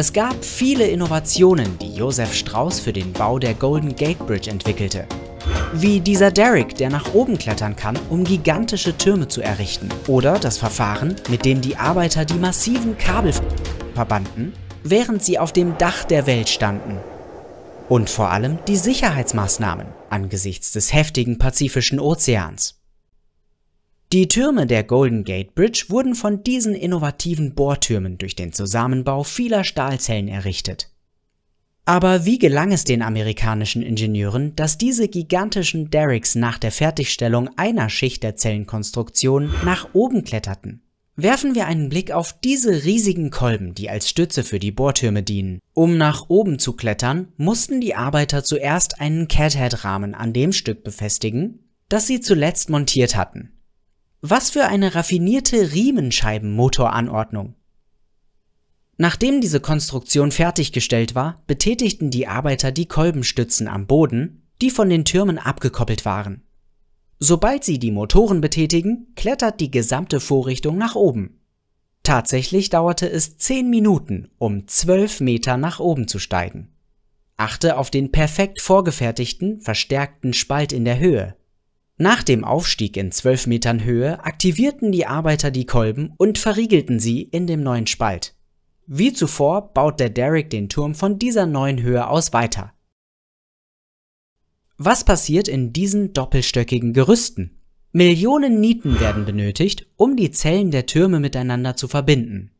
Es gab viele Innovationen, die Josef Strauß für den Bau der Golden Gate Bridge entwickelte. Wie dieser Derrick, der nach oben klettern kann, um gigantische Türme zu errichten. Oder das Verfahren, mit dem die Arbeiter die massiven Kabel verbanden, während sie auf dem Dach der Welt standen. Und vor allem die Sicherheitsmaßnahmen angesichts des heftigen Pazifischen Ozeans. Die Türme der Golden Gate Bridge wurden von diesen innovativen Bohrtürmen durch den Zusammenbau vieler Stahlzellen errichtet. Aber wie gelang es den amerikanischen Ingenieuren, dass diese gigantischen Derricks nach der Fertigstellung einer Schicht der Zellenkonstruktion nach oben kletterten? Werfen wir einen Blick auf diese riesigen Kolben, die als Stütze für die Bohrtürme dienen. Um nach oben zu klettern, mussten die Arbeiter zuerst einen Cathead-Rahmen an dem Stück befestigen, das sie zuletzt montiert hatten. Was für eine raffinierte Riemenscheibenmotoranordnung. Nachdem diese Konstruktion fertiggestellt war, betätigten die Arbeiter die Kolbenstützen am Boden, die von den Türmen abgekoppelt waren. Sobald sie die Motoren betätigen, klettert die gesamte Vorrichtung nach oben. Tatsächlich dauerte es 10 Minuten, um 12 Meter nach oben zu steigen. Achte auf den perfekt vorgefertigten, verstärkten Spalt in der Höhe, nach dem Aufstieg in 12 Metern Höhe aktivierten die Arbeiter die Kolben und verriegelten sie in dem neuen Spalt. Wie zuvor baut der Derrick den Turm von dieser neuen Höhe aus weiter. Was passiert in diesen doppelstöckigen Gerüsten? Millionen Nieten werden benötigt, um die Zellen der Türme miteinander zu verbinden.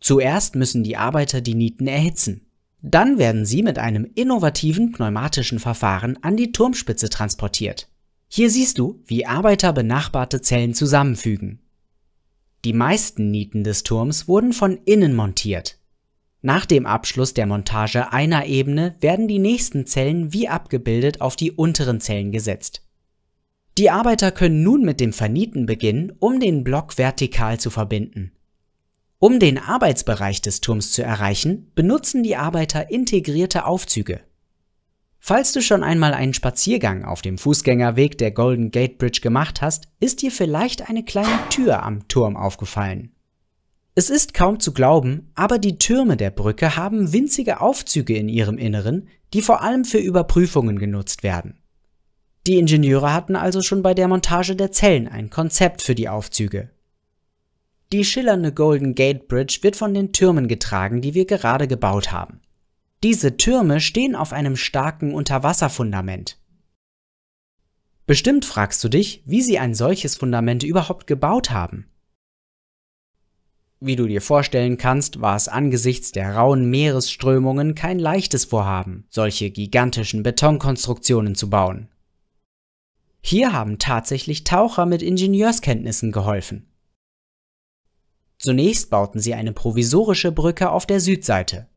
Zuerst müssen die Arbeiter die Nieten erhitzen. Dann werden sie mit einem innovativen pneumatischen Verfahren an die Turmspitze transportiert. Hier siehst du, wie Arbeiter benachbarte Zellen zusammenfügen. Die meisten Nieten des Turms wurden von innen montiert. Nach dem Abschluss der Montage einer Ebene werden die nächsten Zellen wie abgebildet auf die unteren Zellen gesetzt. Die Arbeiter können nun mit dem Vernieten beginnen, um den Block vertikal zu verbinden. Um den Arbeitsbereich des Turms zu erreichen, benutzen die Arbeiter integrierte Aufzüge. Falls du schon einmal einen Spaziergang auf dem Fußgängerweg der Golden Gate Bridge gemacht hast, ist dir vielleicht eine kleine Tür am Turm aufgefallen. Es ist kaum zu glauben, aber die Türme der Brücke haben winzige Aufzüge in ihrem Inneren, die vor allem für Überprüfungen genutzt werden. Die Ingenieure hatten also schon bei der Montage der Zellen ein Konzept für die Aufzüge. Die schillernde Golden Gate Bridge wird von den Türmen getragen, die wir gerade gebaut haben. Diese Türme stehen auf einem starken Unterwasserfundament. Bestimmt fragst du dich, wie sie ein solches Fundament überhaupt gebaut haben. Wie du dir vorstellen kannst, war es angesichts der rauen Meeresströmungen kein leichtes Vorhaben, solche gigantischen Betonkonstruktionen zu bauen. Hier haben tatsächlich Taucher mit Ingenieurskenntnissen geholfen. Zunächst bauten sie eine provisorische Brücke auf der Südseite,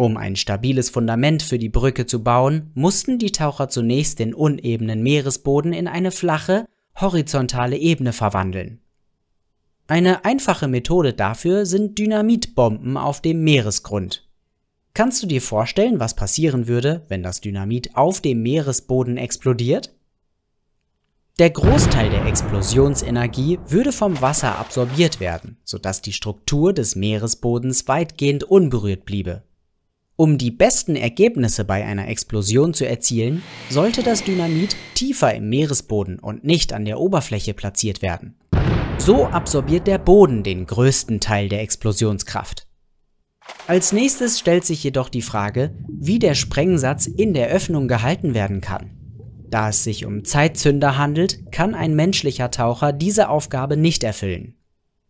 um ein stabiles Fundament für die Brücke zu bauen, mussten die Taucher zunächst den unebenen Meeresboden in eine flache, horizontale Ebene verwandeln. Eine einfache Methode dafür sind Dynamitbomben auf dem Meeresgrund. Kannst du dir vorstellen, was passieren würde, wenn das Dynamit auf dem Meeresboden explodiert? Der Großteil der Explosionsenergie würde vom Wasser absorbiert werden, sodass die Struktur des Meeresbodens weitgehend unberührt bliebe. Um die besten Ergebnisse bei einer Explosion zu erzielen, sollte das Dynamit tiefer im Meeresboden und nicht an der Oberfläche platziert werden. So absorbiert der Boden den größten Teil der Explosionskraft. Als nächstes stellt sich jedoch die Frage, wie der Sprengsatz in der Öffnung gehalten werden kann. Da es sich um Zeitzünder handelt, kann ein menschlicher Taucher diese Aufgabe nicht erfüllen.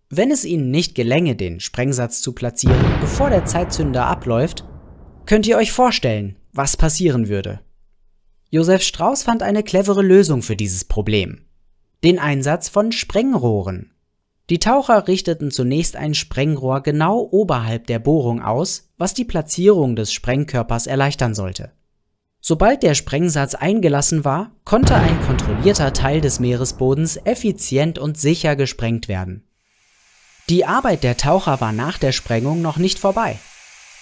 Wenn es ihnen nicht gelänge, den Sprengsatz zu platzieren, bevor der Zeitzünder abläuft, Könnt ihr euch vorstellen, was passieren würde? Josef Strauß fand eine clevere Lösung für dieses Problem. Den Einsatz von Sprengrohren. Die Taucher richteten zunächst ein Sprengrohr genau oberhalb der Bohrung aus, was die Platzierung des Sprengkörpers erleichtern sollte. Sobald der Sprengsatz eingelassen war, konnte ein kontrollierter Teil des Meeresbodens effizient und sicher gesprengt werden. Die Arbeit der Taucher war nach der Sprengung noch nicht vorbei.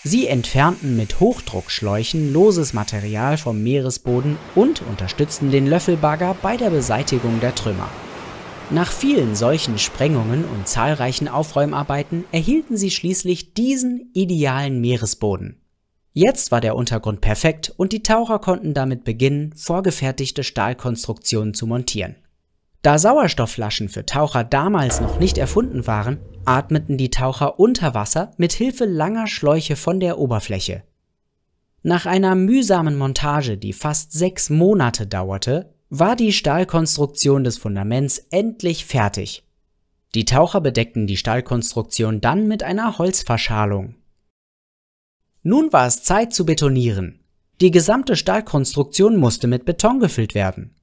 Sie entfernten mit Hochdruckschläuchen loses Material vom Meeresboden und unterstützten den Löffelbagger bei der Beseitigung der Trümmer. Nach vielen solchen Sprengungen und zahlreichen Aufräumarbeiten erhielten sie schließlich diesen idealen Meeresboden. Jetzt war der Untergrund perfekt und die Taucher konnten damit beginnen, vorgefertigte Stahlkonstruktionen zu montieren. Da Sauerstoffflaschen für Taucher damals noch nicht erfunden waren, atmeten die Taucher unter Wasser mit Hilfe langer Schläuche von der Oberfläche. Nach einer mühsamen Montage, die fast sechs Monate dauerte, war die Stahlkonstruktion des Fundaments endlich fertig. Die Taucher bedeckten die Stahlkonstruktion dann mit einer Holzverschalung. Nun war es Zeit zu betonieren. Die gesamte Stahlkonstruktion musste mit Beton gefüllt werden.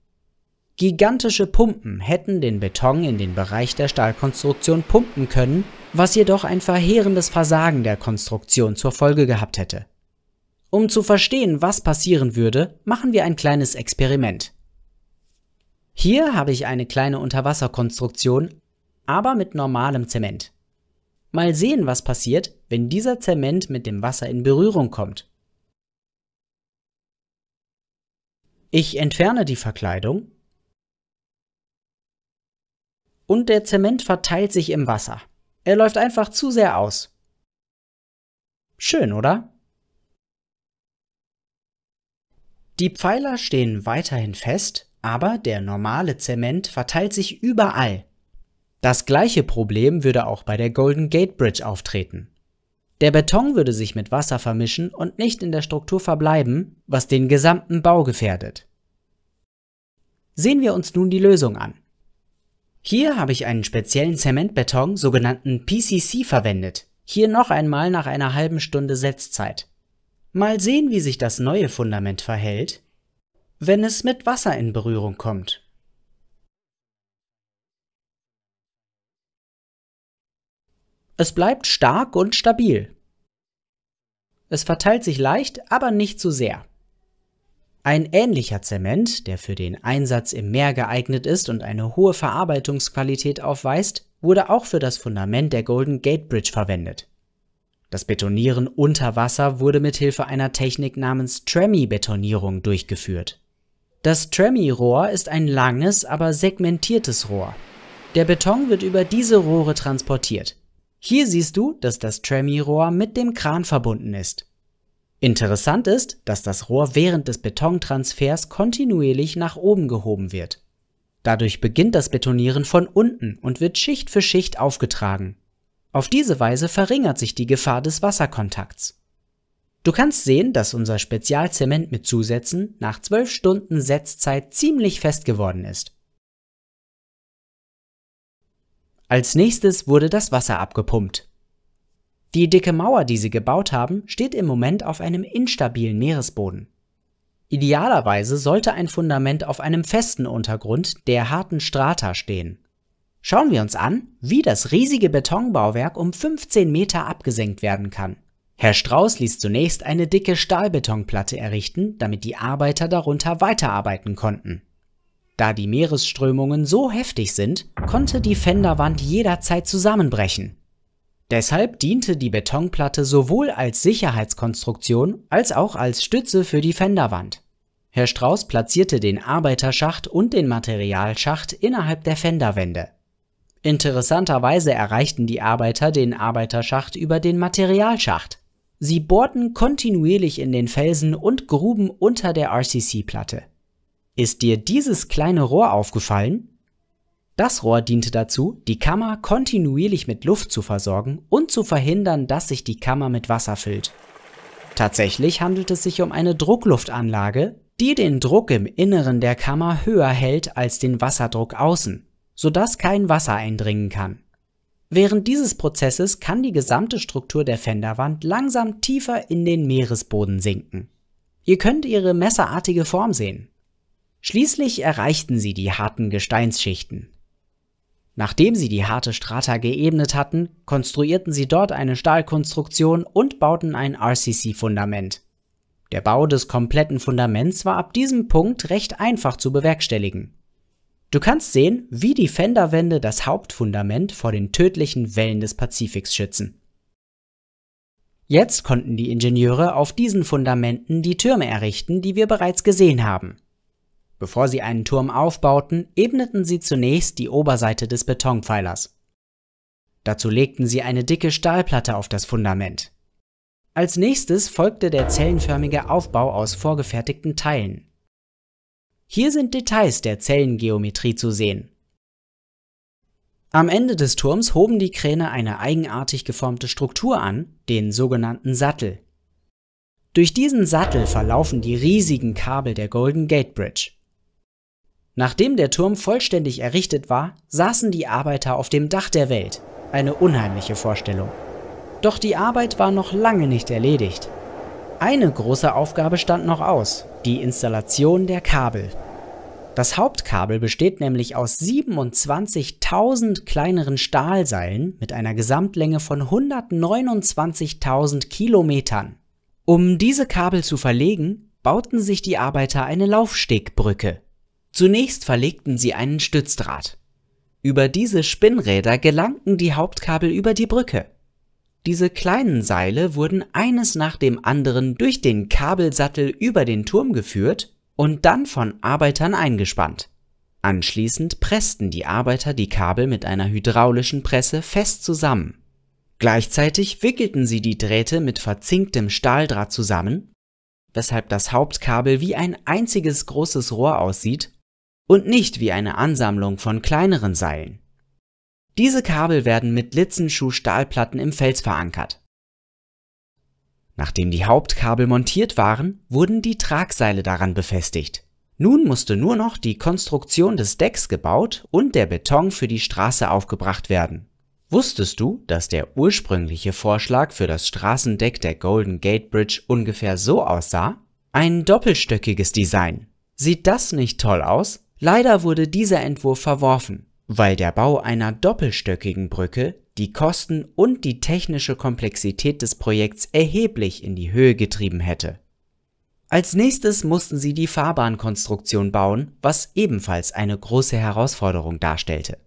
Gigantische Pumpen hätten den Beton in den Bereich der Stahlkonstruktion pumpen können, was jedoch ein verheerendes Versagen der Konstruktion zur Folge gehabt hätte. Um zu verstehen, was passieren würde, machen wir ein kleines Experiment. Hier habe ich eine kleine Unterwasserkonstruktion, aber mit normalem Zement. Mal sehen, was passiert, wenn dieser Zement mit dem Wasser in Berührung kommt. Ich entferne die Verkleidung und der Zement verteilt sich im Wasser. Er läuft einfach zu sehr aus. Schön, oder? Die Pfeiler stehen weiterhin fest, aber der normale Zement verteilt sich überall. Das gleiche Problem würde auch bei der Golden Gate Bridge auftreten. Der Beton würde sich mit Wasser vermischen und nicht in der Struktur verbleiben, was den gesamten Bau gefährdet. Sehen wir uns nun die Lösung an. Hier habe ich einen speziellen Zementbeton, sogenannten PCC, verwendet. Hier noch einmal nach einer halben Stunde Setzzeit. Mal sehen, wie sich das neue Fundament verhält, wenn es mit Wasser in Berührung kommt. Es bleibt stark und stabil. Es verteilt sich leicht, aber nicht zu sehr. Ein ähnlicher Zement, der für den Einsatz im Meer geeignet ist und eine hohe Verarbeitungsqualität aufweist, wurde auch für das Fundament der Golden Gate Bridge verwendet. Das Betonieren unter Wasser wurde mithilfe einer Technik namens Tremie-Betonierung durchgeführt. Das Tremie-Rohr ist ein langes, aber segmentiertes Rohr. Der Beton wird über diese Rohre transportiert. Hier siehst du, dass das Tremie-Rohr mit dem Kran verbunden ist. Interessant ist, dass das Rohr während des Betontransfers kontinuierlich nach oben gehoben wird. Dadurch beginnt das Betonieren von unten und wird Schicht für Schicht aufgetragen. Auf diese Weise verringert sich die Gefahr des Wasserkontakts. Du kannst sehen, dass unser Spezialzement mit Zusätzen nach 12 Stunden Setzzeit ziemlich fest geworden ist. Als nächstes wurde das Wasser abgepumpt. Die dicke Mauer, die sie gebaut haben, steht im Moment auf einem instabilen Meeresboden. Idealerweise sollte ein Fundament auf einem festen Untergrund der harten Strata stehen. Schauen wir uns an, wie das riesige Betonbauwerk um 15 Meter abgesenkt werden kann. Herr Strauß ließ zunächst eine dicke Stahlbetonplatte errichten, damit die Arbeiter darunter weiterarbeiten konnten. Da die Meeresströmungen so heftig sind, konnte die Fenderwand jederzeit zusammenbrechen. Deshalb diente die Betonplatte sowohl als Sicherheitskonstruktion als auch als Stütze für die Fenderwand. Herr Strauß platzierte den Arbeiterschacht und den Materialschacht innerhalb der Fenderwände. Interessanterweise erreichten die Arbeiter den Arbeiterschacht über den Materialschacht. Sie bohrten kontinuierlich in den Felsen und gruben unter der RCC-Platte. Ist dir dieses kleine Rohr aufgefallen? Das Rohr diente dazu, die Kammer kontinuierlich mit Luft zu versorgen und zu verhindern, dass sich die Kammer mit Wasser füllt. Tatsächlich handelt es sich um eine Druckluftanlage, die den Druck im Inneren der Kammer höher hält als den Wasserdruck außen, sodass kein Wasser eindringen kann. Während dieses Prozesses kann die gesamte Struktur der Fenderwand langsam tiefer in den Meeresboden sinken. Ihr könnt ihre messerartige Form sehen. Schließlich erreichten sie die harten Gesteinsschichten. Nachdem sie die harte Strata geebnet hatten, konstruierten sie dort eine Stahlkonstruktion und bauten ein RCC-Fundament. Der Bau des kompletten Fundaments war ab diesem Punkt recht einfach zu bewerkstelligen. Du kannst sehen, wie die Fenderwände das Hauptfundament vor den tödlichen Wellen des Pazifiks schützen. Jetzt konnten die Ingenieure auf diesen Fundamenten die Türme errichten, die wir bereits gesehen haben. Bevor sie einen Turm aufbauten, ebneten sie zunächst die Oberseite des Betonpfeilers. Dazu legten sie eine dicke Stahlplatte auf das Fundament. Als nächstes folgte der zellenförmige Aufbau aus vorgefertigten Teilen. Hier sind Details der Zellengeometrie zu sehen. Am Ende des Turms hoben die Kräne eine eigenartig geformte Struktur an, den sogenannten Sattel. Durch diesen Sattel verlaufen die riesigen Kabel der Golden Gate Bridge. Nachdem der Turm vollständig errichtet war, saßen die Arbeiter auf dem Dach der Welt. Eine unheimliche Vorstellung. Doch die Arbeit war noch lange nicht erledigt. Eine große Aufgabe stand noch aus, die Installation der Kabel. Das Hauptkabel besteht nämlich aus 27.000 kleineren Stahlseilen mit einer Gesamtlänge von 129.000 Kilometern. Um diese Kabel zu verlegen, bauten sich die Arbeiter eine Laufstegbrücke. Zunächst verlegten sie einen Stützdraht. Über diese Spinnräder gelangten die Hauptkabel über die Brücke. Diese kleinen Seile wurden eines nach dem anderen durch den Kabelsattel über den Turm geführt und dann von Arbeitern eingespannt. Anschließend pressten die Arbeiter die Kabel mit einer hydraulischen Presse fest zusammen. Gleichzeitig wickelten sie die Drähte mit verzinktem Stahldraht zusammen, weshalb das Hauptkabel wie ein einziges großes Rohr aussieht und nicht wie eine Ansammlung von kleineren Seilen. Diese Kabel werden mit Litzenschuh-Stahlplatten im Fels verankert. Nachdem die Hauptkabel montiert waren, wurden die Tragseile daran befestigt. Nun musste nur noch die Konstruktion des Decks gebaut und der Beton für die Straße aufgebracht werden. Wusstest du, dass der ursprüngliche Vorschlag für das Straßendeck der Golden Gate Bridge ungefähr so aussah? Ein doppelstöckiges Design. Sieht das nicht toll aus? Leider wurde dieser Entwurf verworfen, weil der Bau einer doppelstöckigen Brücke die Kosten und die technische Komplexität des Projekts erheblich in die Höhe getrieben hätte. Als nächstes mussten sie die Fahrbahnkonstruktion bauen, was ebenfalls eine große Herausforderung darstellte.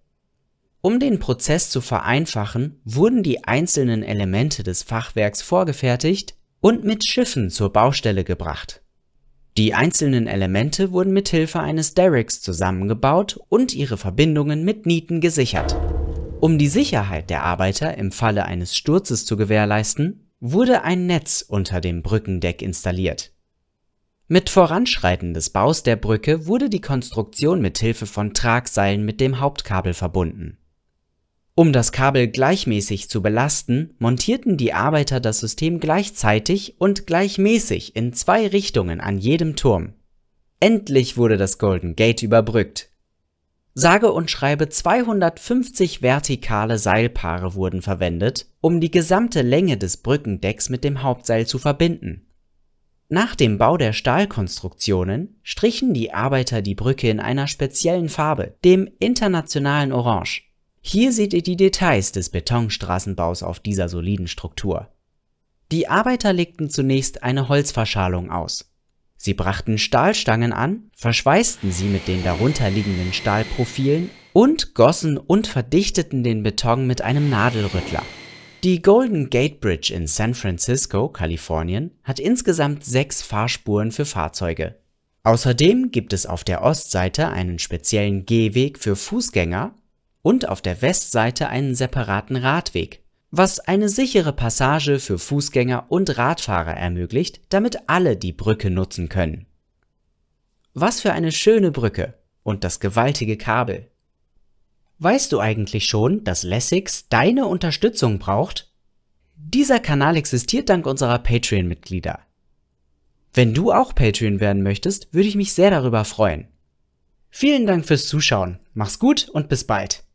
Um den Prozess zu vereinfachen, wurden die einzelnen Elemente des Fachwerks vorgefertigt und mit Schiffen zur Baustelle gebracht. Die einzelnen Elemente wurden mit Hilfe eines Derricks zusammengebaut und ihre Verbindungen mit Nieten gesichert. Um die Sicherheit der Arbeiter im Falle eines Sturzes zu gewährleisten, wurde ein Netz unter dem Brückendeck installiert. Mit Voranschreiten des Baus der Brücke wurde die Konstruktion mit Hilfe von Tragseilen mit dem Hauptkabel verbunden um das Kabel gleichmäßig zu belasten, montierten die Arbeiter das System gleichzeitig und gleichmäßig in zwei Richtungen an jedem Turm. Endlich wurde das Golden Gate überbrückt. Sage und schreibe 250 vertikale Seilpaare wurden verwendet, um die gesamte Länge des Brückendecks mit dem Hauptseil zu verbinden. Nach dem Bau der Stahlkonstruktionen strichen die Arbeiter die Brücke in einer speziellen Farbe, dem internationalen Orange. Hier seht ihr die Details des Betonstraßenbaus auf dieser soliden Struktur. Die Arbeiter legten zunächst eine Holzverschalung aus. Sie brachten Stahlstangen an, verschweißten sie mit den darunterliegenden Stahlprofilen und gossen und verdichteten den Beton mit einem Nadelrüttler. Die Golden Gate Bridge in San Francisco, Kalifornien, hat insgesamt sechs Fahrspuren für Fahrzeuge. Außerdem gibt es auf der Ostseite einen speziellen Gehweg für Fußgänger und auf der Westseite einen separaten Radweg, was eine sichere Passage für Fußgänger und Radfahrer ermöglicht, damit alle die Brücke nutzen können. Was für eine schöne Brücke und das gewaltige Kabel. Weißt du eigentlich schon, dass Lessix deine Unterstützung braucht? Dieser Kanal existiert dank unserer Patreon-Mitglieder. Wenn du auch Patreon werden möchtest, würde ich mich sehr darüber freuen. Vielen Dank fürs Zuschauen, mach's gut und bis bald.